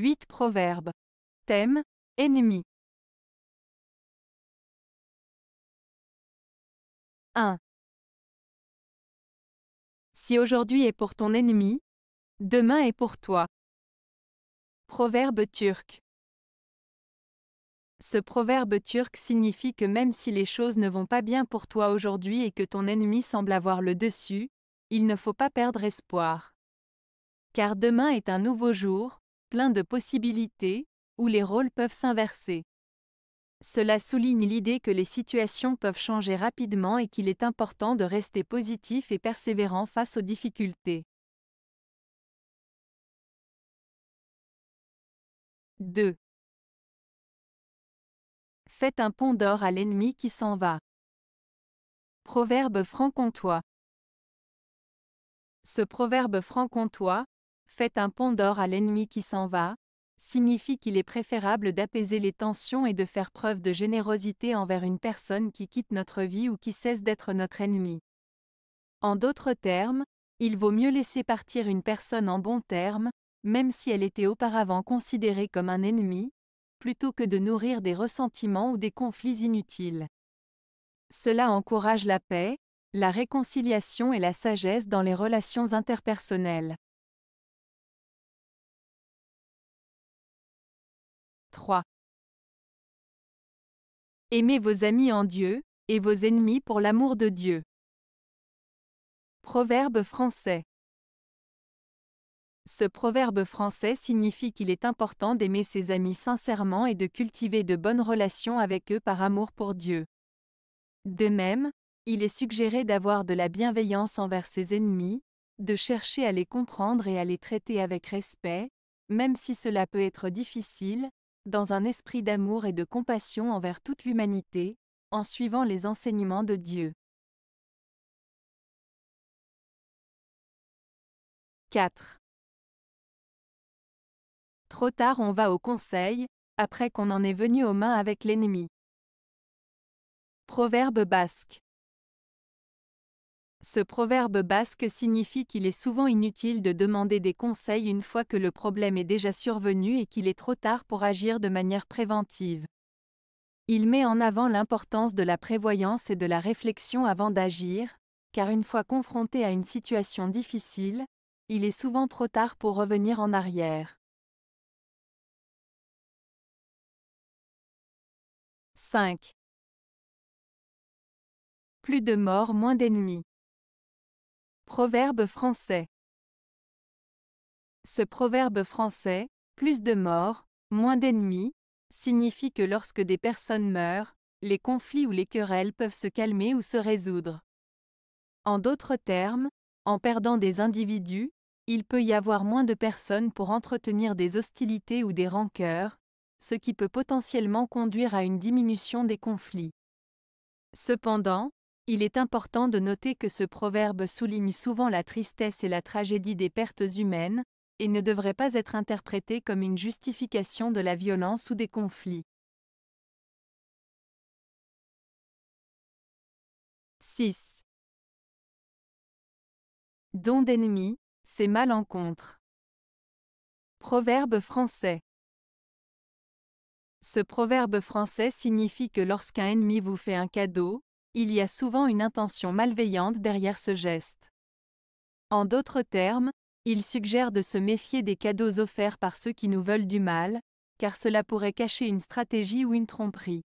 8 Proverbes. Thème Ennemi. 1. Si aujourd'hui est pour ton ennemi, demain est pour toi. Proverbe turc. Ce proverbe turc signifie que même si les choses ne vont pas bien pour toi aujourd'hui et que ton ennemi semble avoir le dessus, il ne faut pas perdre espoir. Car demain est un nouveau jour, plein de possibilités, où les rôles peuvent s'inverser. Cela souligne l'idée que les situations peuvent changer rapidement et qu'il est important de rester positif et persévérant face aux difficultés. 2. Faites un pont d'or à l'ennemi qui s'en va. Proverbe franc-comtois. Ce proverbe franc-comtois, Faites un pont d'or à l'ennemi qui s'en va, signifie qu'il est préférable d'apaiser les tensions et de faire preuve de générosité envers une personne qui quitte notre vie ou qui cesse d'être notre ennemi. En d'autres termes, il vaut mieux laisser partir une personne en bons termes, même si elle était auparavant considérée comme un ennemi, plutôt que de nourrir des ressentiments ou des conflits inutiles. Cela encourage la paix, la réconciliation et la sagesse dans les relations interpersonnelles. Aimez vos amis en Dieu, et vos ennemis pour l'amour de Dieu. Proverbe français. Ce proverbe français signifie qu'il est important d'aimer ses amis sincèrement et de cultiver de bonnes relations avec eux par amour pour Dieu. De même, il est suggéré d'avoir de la bienveillance envers ses ennemis, de chercher à les comprendre et à les traiter avec respect, même si cela peut être difficile, dans un esprit d'amour et de compassion envers toute l'humanité, en suivant les enseignements de Dieu. 4. Trop tard on va au conseil, après qu'on en est venu aux mains avec l'ennemi. Proverbe basque. Ce proverbe basque signifie qu'il est souvent inutile de demander des conseils une fois que le problème est déjà survenu et qu'il est trop tard pour agir de manière préventive. Il met en avant l'importance de la prévoyance et de la réflexion avant d'agir, car une fois confronté à une situation difficile, il est souvent trop tard pour revenir en arrière. 5. Plus de morts, moins d'ennemis. Proverbe français. Ce proverbe français, plus de morts, moins d'ennemis, signifie que lorsque des personnes meurent, les conflits ou les querelles peuvent se calmer ou se résoudre. En d'autres termes, en perdant des individus, il peut y avoir moins de personnes pour entretenir des hostilités ou des rancœurs, ce qui peut potentiellement conduire à une diminution des conflits. Cependant, il est important de noter que ce proverbe souligne souvent la tristesse et la tragédie des pertes humaines, et ne devrait pas être interprété comme une justification de la violence ou des conflits. 6. Don d'ennemi, c'est malencontre. Proverbe français. Ce proverbe français signifie que lorsqu'un ennemi vous fait un cadeau, il y a souvent une intention malveillante derrière ce geste. En d'autres termes, il suggère de se méfier des cadeaux offerts par ceux qui nous veulent du mal, car cela pourrait cacher une stratégie ou une tromperie.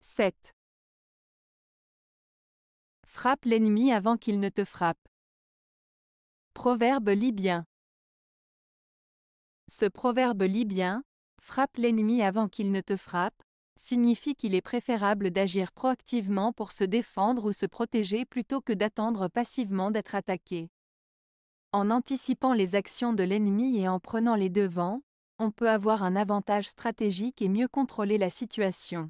7. Frappe l'ennemi avant qu'il ne te frappe. Proverbe libyen. Ce proverbe libyen, frappe l'ennemi avant qu'il ne te frappe, signifie qu'il est préférable d'agir proactivement pour se défendre ou se protéger plutôt que d'attendre passivement d'être attaqué. En anticipant les actions de l'ennemi et en prenant les devants, on peut avoir un avantage stratégique et mieux contrôler la situation.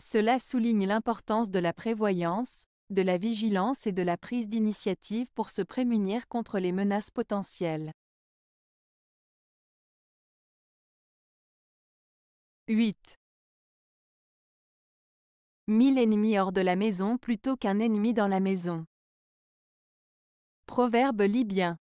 Cela souligne l'importance de la prévoyance, de la vigilance et de la prise d'initiative pour se prémunir contre les menaces potentielles. 8. Mille ennemis hors de la maison plutôt qu'un ennemi dans la maison. Proverbe libyen.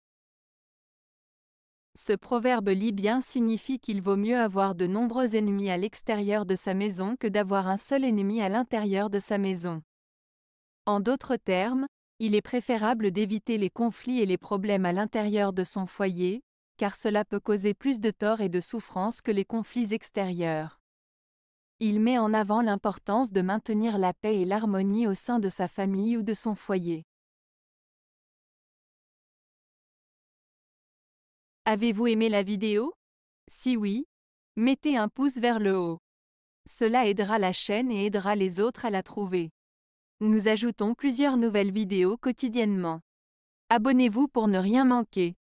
Ce proverbe libyen signifie qu'il vaut mieux avoir de nombreux ennemis à l'extérieur de sa maison que d'avoir un seul ennemi à l'intérieur de sa maison. En d'autres termes, il est préférable d'éviter les conflits et les problèmes à l'intérieur de son foyer, car cela peut causer plus de tort et de souffrance que les conflits extérieurs. Il met en avant l'importance de maintenir la paix et l'harmonie au sein de sa famille ou de son foyer. Avez-vous aimé la vidéo Si oui, mettez un pouce vers le haut. Cela aidera la chaîne et aidera les autres à la trouver. Nous ajoutons plusieurs nouvelles vidéos quotidiennement. Abonnez-vous pour ne rien manquer.